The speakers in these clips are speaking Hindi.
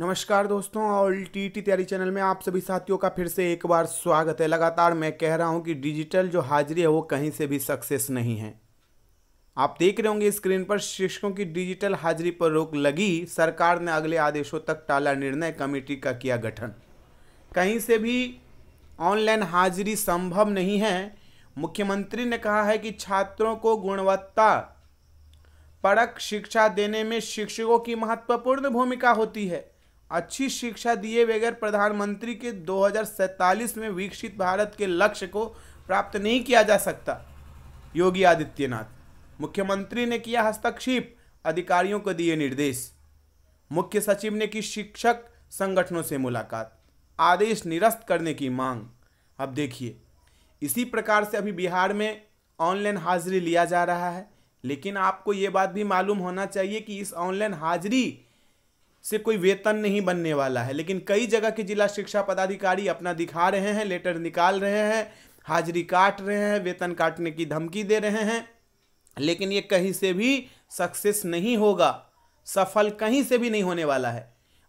नमस्कार दोस्तों और टी टी तैयारी चैनल में आप सभी साथियों का फिर से एक बार स्वागत है लगातार मैं कह रहा हूं कि डिजिटल जो हाजिरी है वो कहीं से भी सक्सेस नहीं है आप देख रहे होंगे स्क्रीन पर शिक्षकों की डिजिटल हाजिरी पर रोक लगी सरकार ने अगले आदेशों तक टाला निर्णय कमेटी का किया गठन कहीं से भी ऑनलाइन हाजिरी संभव नहीं है मुख्यमंत्री ने कहा है कि छात्रों को गुणवत्ता परक शिक्षा देने में शिक्षकों की महत्वपूर्ण भूमिका होती है अच्छी शिक्षा दिए बगैर प्रधानमंत्री के दो में विकसित भारत के लक्ष्य को प्राप्त नहीं किया जा सकता योगी आदित्यनाथ मुख्यमंत्री ने किया हस्तक्षेप अधिकारियों को दिए निर्देश मुख्य सचिव ने की शिक्षक संगठनों से मुलाकात आदेश निरस्त करने की मांग अब देखिए इसी प्रकार से अभी बिहार में ऑनलाइन हाजिरी लिया जा रहा है लेकिन आपको ये बात भी मालूम होना चाहिए कि इस ऑनलाइन हाजिरी से कोई वेतन नहीं बनने वाला है लेकिन कई जगह के जिला शिक्षा पदाधिकारी अपना दिखा रहे हैं लेटर निकाल रहे हैं हाजिरी काट रहे हैं वेतन काटने की धमकी दे रहे हैं लेकिन ये कहीं से भी सक्सेस नहीं होगा सफल कहीं से भी नहीं होने वाला है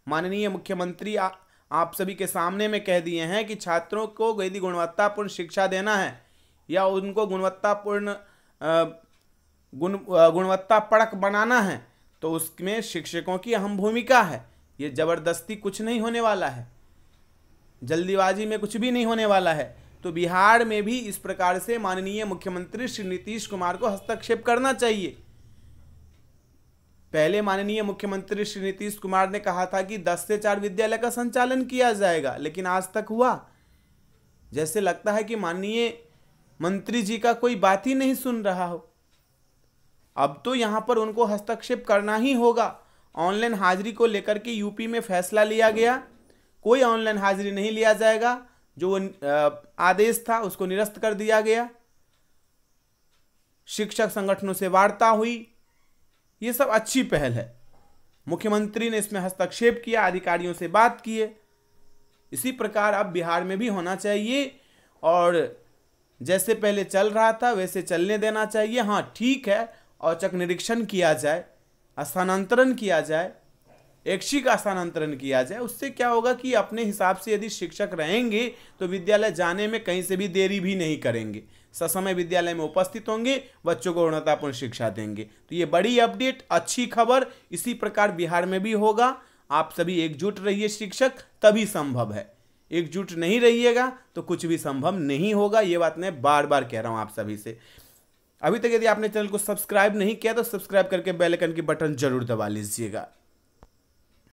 माननीय मुख्यमंत्री आ, आप सभी के सामने में कह दिए हैं कि छात्रों को यदि गुणवत्तापूर्ण शिक्षा देना है या उनको गुणवत्तापूर्ण गुण गुणवत्ता पड़क बनाना है तो उसमें शिक्षकों की अहम भूमिका है ये ज़बरदस्ती कुछ नहीं होने वाला है जल्दीबाजी में कुछ भी नहीं होने वाला है तो बिहार में भी इस प्रकार से माननीय मुख्यमंत्री श्री नीतीश कुमार को हस्तक्षेप करना चाहिए पहले माननीय मुख्यमंत्री श्री नीतीश कुमार ने कहा था कि 10 से 4 विद्यालय का संचालन किया जाएगा लेकिन आज तक हुआ जैसे लगता है कि माननीय मंत्री जी का कोई बात ही नहीं सुन रहा हो अब तो यहाँ पर उनको हस्तक्षेप करना ही होगा ऑनलाइन हाजिरी को लेकर के यूपी में फैसला लिया गया कोई ऑनलाइन हाजिरी नहीं लिया जाएगा जो आदेश था उसको निरस्त कर दिया गया शिक्षक संगठनों से वार्ता हुई ये सब अच्छी पहल है मुख्यमंत्री ने इसमें हस्तक्षेप किया अधिकारियों से बात किए इसी प्रकार अब बिहार में भी होना चाहिए और जैसे पहले चल रहा था वैसे चलने देना चाहिए हाँ ठीक है औचक निरीक्षण किया जाए स्थानांतरण किया जाए एकशी का स्थानांतरण किया जाए उससे क्या होगा कि अपने हिसाब से यदि शिक्षक रहेंगे तो विद्यालय जाने में कहीं से भी देरी भी नहीं करेंगे ससमय विद्यालय में उपस्थित होंगे बच्चों को गुणवत्तापूर्ण शिक्षा देंगे तो ये बड़ी अपडेट अच्छी खबर इसी प्रकार बिहार में भी होगा आप सभी एकजुट रहिए शिक्षक तभी संभव है एकजुट नहीं रहिएगा तो कुछ भी संभव नहीं होगा ये बात मैं बार बार कह रहा हूँ आप सभी से अभी तक यदि आपने चैनल को सब्सक्राइब नहीं किया तो सब्सक्राइब करके बेल आइकन की बटन जरूर दबा लीजिएगा